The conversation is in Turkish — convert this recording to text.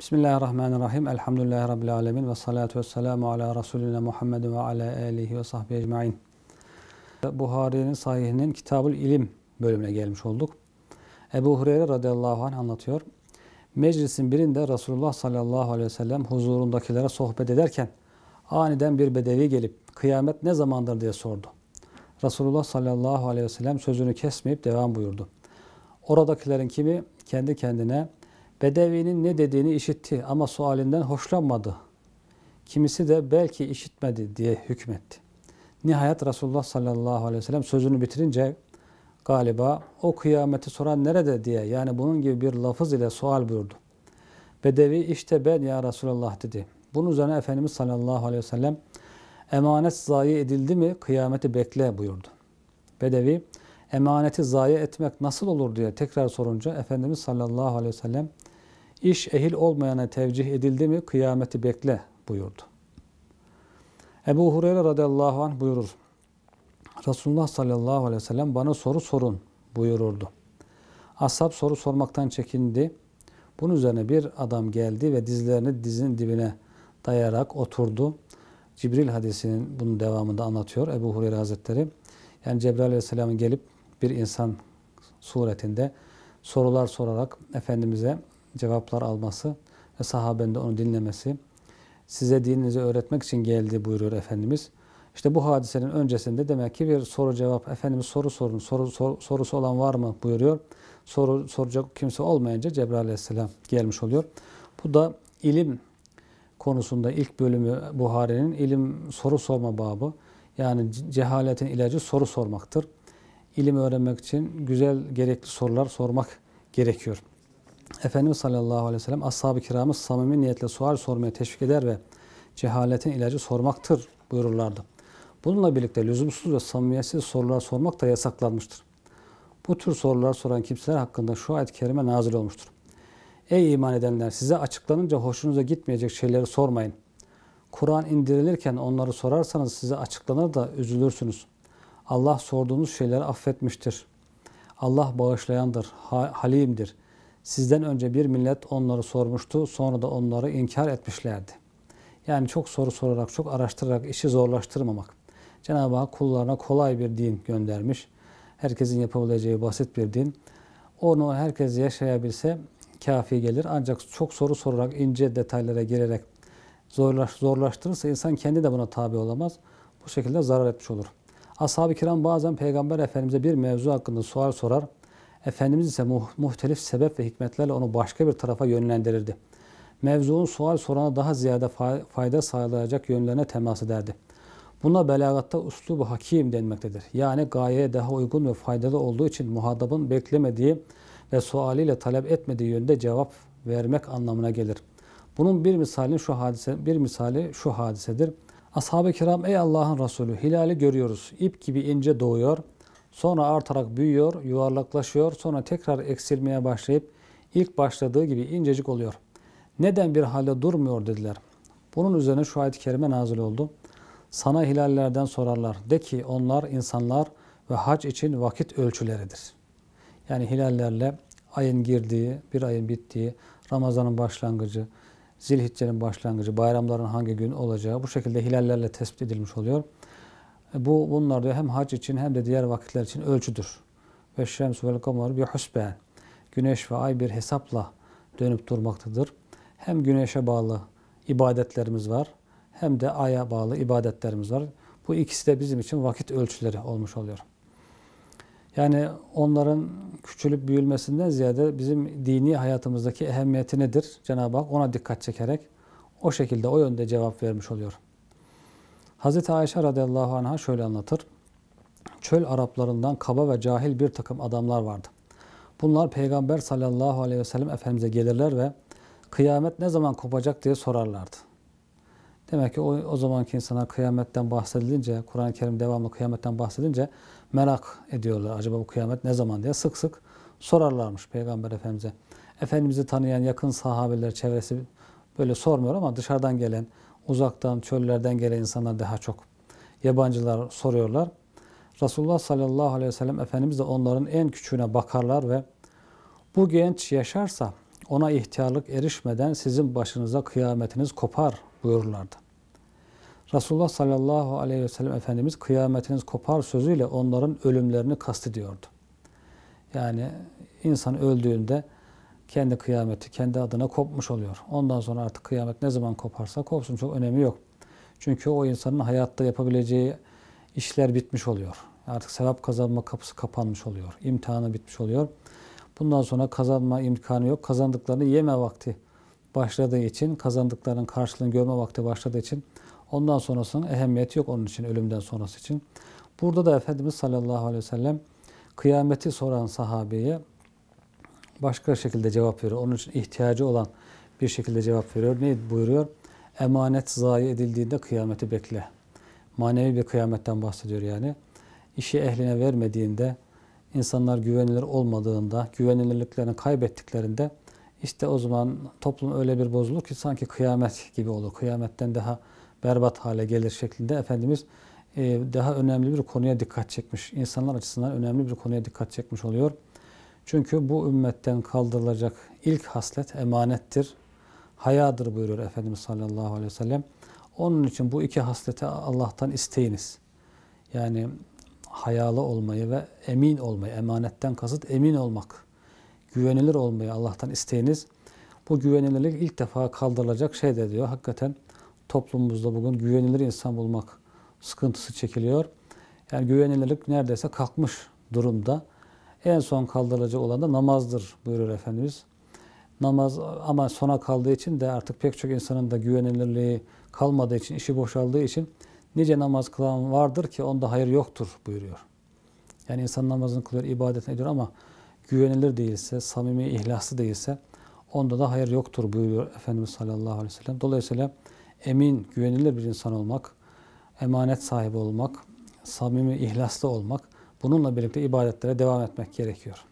Bismillahirrahmanirrahim. Elhamdülillahi Rabbil alemin. Ve salatu ve selamu ala Resulüne Muhammed ve ala aleyhi ve sahbihi ecmain. Buhari'nin sahihinin Kitabul İlim bölümüne gelmiş olduk. Ebu Hureyre radıyallahu anh anlatıyor. Meclisin birinde Resulullah sallallahu aleyhi ve sellem huzurundakilere sohbet ederken aniden bir bedevi gelip kıyamet ne zamandır diye sordu. Resulullah sallallahu aleyhi ve sellem sözünü kesmeyip devam buyurdu. Oradakilerin kimi kendi kendine Bedevi'nin ne dediğini işitti ama sualinden hoşlanmadı. Kimisi de belki işitmedi diye hükmetti. Nihayet Resulullah sallallahu aleyhi ve sellem sözünü bitirince galiba o kıyameti soran nerede diye yani bunun gibi bir lafız ile sual buyurdu. Bedevi işte ben ya Resulallah dedi. Bunun üzerine Efendimiz sallallahu aleyhi ve sellem emanet zayi edildi mi kıyameti bekle buyurdu. Bedevi emaneti zayi etmek nasıl olur diye tekrar sorunca Efendimiz sallallahu aleyhi ve sellem iş ehil olmayana tevcih edildi mi kıyameti bekle buyurdu. Ebu Hureyre radıyallahu anh buyurur. Resulullah sallallahu aleyhi ve sellem bana soru sorun buyururdu. Ashab soru sormaktan çekindi. Bunun üzerine bir adam geldi ve dizlerini dizin dibine dayarak oturdu. Cibril hadisinin bunun devamında anlatıyor Ebu Hureyre Hazretleri. Yani Cebrail aleyhisselam gelip bir insan suretinde sorular sorarak Efendimiz'e cevaplar alması ve sahaben de onu dinlemesi size dininizi öğretmek için geldi buyuruyor Efendimiz. İşte bu hadisenin öncesinde demek ki bir soru cevap, Efendimiz soru sorun, soru, soru sorusu olan var mı buyuruyor. Soru soracak kimse olmayınca Cebrail aleyhisselam gelmiş oluyor. Bu da ilim konusunda ilk bölümü Buhari'nin ilim soru sorma babı. Yani cehaletin ilacı soru sormaktır. İlim öğrenmek için güzel gerekli sorular sormak gerekiyor. Efendimiz sallallahu aleyhi ve sellem ashab-ı kiramı samimi niyetle sual sormaya teşvik eder ve cehaletin ilacı sormaktır buyururlardı. Bununla birlikte lüzumsuz ve samimiyetsiz sorular sormak da yasaklanmıştır. Bu tür sorular soran kimseler hakkında şu ayet-i kerime nazil olmuştur. Ey iman edenler size açıklanınca hoşunuza gitmeyecek şeyleri sormayın. Kur'an indirilirken onları sorarsanız size açıklanır da üzülürsünüz. Allah sorduğunuz şeyleri affetmiştir. Allah bağışlayandır, halimdir.'' Sizden önce bir millet onları sormuştu, sonra da onları inkar etmişlerdi. Yani çok soru sorarak, çok araştırarak işi zorlaştırmamak. Cenab-ı Hak kullarına kolay bir din göndermiş. Herkesin yapabileceği basit bir din. Onu herkes yaşayabilse kafi gelir. Ancak çok soru sorarak, ince detaylara girerek zorlaş, zorlaştırırsa insan kendi de buna tabi olamaz. Bu şekilde zarar etmiş olur. Ashab-ı kiram bazen Peygamber Efendimiz'e bir mevzu hakkında sual sorar. Efendimiz ise muhtelif sebep ve hikmetlerle onu başka bir tarafa yönlendirirdi. Mevzuun sual sorana daha ziyade fayda sağlayacak yönlerine temas ederdi. Buna belagatta uslubu hakim denmektedir. Yani gayeye daha uygun ve faydalı olduğu için muhatabın beklemediği ve sualiyle talep etmediği yönde cevap vermek anlamına gelir. Bunun bir misali şu hadise bir misali şu hadisedir. Ashab-ı kiram ey Allah'ın Resulü hilali görüyoruz. İp gibi ince doğuyor.'' Sonra artarak büyüyor, yuvarlaklaşıyor, sonra tekrar eksilmeye başlayıp ilk başladığı gibi incecik oluyor. Neden bir halde durmuyor dediler. Bunun üzerine şu ayet-i kerime nazil oldu. Sana hilallerden sorarlar. De ki onlar insanlar ve hac için vakit ölçüleridir. Yani hilallerle ayın girdiği, bir ayın bittiği, Ramazan'ın başlangıcı, Zilhicce'nin başlangıcı, bayramların hangi gün olacağı bu şekilde hilallerle tespit edilmiş oluyor. E, bu bunlar diyor hem hac için hem de diğer vakitler için ölçüdür. Ve şemsu vel kamer bi husben. Güneş ve ay bir hesapla dönüp durmaktadır. Hem güneşe bağlı ibadetlerimiz var hem de aya bağlı ibadetlerimiz var. Bu ikisi de bizim için vakit ölçüleri olmuş oluyor. Yani onların küçülüp büyülmesinden ziyade bizim dini hayatımızdaki ehemmiyeti nedir? Cenab-ı Hak ona dikkat çekerek o şekilde o yönde cevap vermiş oluyor. Hazreti Ayşe radıyallahu anh'a şöyle anlatır. Çöl Araplarından kaba ve cahil bir takım adamlar vardı. Bunlar Peygamber sallallahu aleyhi ve sellem Efendimiz'e gelirler ve kıyamet ne zaman kopacak diye sorarlardı. Demek ki o, o zamanki insanlar kıyametten bahsedilince, Kur'an-ı Kerim devamlı kıyametten bahsedince merak ediyorlar. Acaba bu kıyamet ne zaman diye sık sık sorarlarmış Peygamber Efendimiz'e. Efendimiz'i tanıyan yakın sahabeler çevresi böyle sormuyor ama dışarıdan gelen, uzaktan, çöllerden gelen insanlar daha çok. Yabancılar soruyorlar. Resulullah sallallahu aleyhi ve sellem Efendimiz de onların en küçüğüne bakarlar ve bu genç yaşarsa ona ihtiyarlık erişmeden sizin başınıza kıyametiniz kopar buyururlardı. Resulullah sallallahu aleyhi ve sellem Efendimiz kıyametiniz kopar sözüyle onların ölümlerini kastediyordu. Yani insan öldüğünde kendi kıyameti kendi adına kopmuş oluyor. Ondan sonra artık kıyamet ne zaman koparsa kopsun çok önemi yok. Çünkü o insanın hayatta yapabileceği işler bitmiş oluyor. Artık sevap kazanma kapısı kapanmış oluyor. İmtihanı bitmiş oluyor. Bundan sonra kazanma imkanı yok. Kazandıklarını yeme vakti başladığı için, kazandıklarının karşılığını görme vakti başladığı için ondan sonrasının ehemmiyeti yok onun için, ölümden sonrası için. Burada da Efendimiz sallallahu aleyhi ve sellem kıyameti soran sahabeye başka şekilde cevap veriyor. Onun için ihtiyacı olan bir şekilde cevap veriyor. Ne buyuruyor? Emanet zayi edildiğinde kıyameti bekle. Manevi bir kıyametten bahsediyor yani. İşi ehline vermediğinde, insanlar güvenilir olmadığında, güvenilirliklerini kaybettiklerinde işte o zaman toplum öyle bir bozulur ki sanki kıyamet gibi olur. Kıyametten daha berbat hale gelir şeklinde Efendimiz e, daha önemli bir konuya dikkat çekmiş. İnsanlar açısından önemli bir konuya dikkat çekmiş oluyor. Çünkü bu ümmetten kaldırılacak ilk haslet emanettir, hayadır buyuruyor Efendimiz sallallahu aleyhi ve sellem. Onun için bu iki hasleti Allah'tan isteyiniz. Yani hayalı olmayı ve emin olmayı, emanetten kasıt emin olmak, güvenilir olmayı Allah'tan isteyiniz. Bu güvenilirlik ilk defa kaldırılacak şey de diyor. Hakikaten toplumumuzda bugün güvenilir insan bulmak sıkıntısı çekiliyor. Yani güvenilirlik neredeyse kalkmış durumda. En son kaldırılacak olan da namazdır buyuruyor Efendimiz. Namaz ama sona kaldığı için de artık pek çok insanın da güvenilirliği kalmadığı için, işi boşaldığı için nice namaz kılan vardır ki onda hayır yoktur buyuruyor. Yani insan namazını kılıyor, ibadetini ediyor ama güvenilir değilse, samimi ihlası değilse onda da hayır yoktur buyuruyor Efendimiz sallallahu aleyhi ve sellem. Dolayısıyla emin, güvenilir bir insan olmak, emanet sahibi olmak, samimi, ihlaslı olmak Bununla birlikte ibadetlere devam etmek gerekiyor.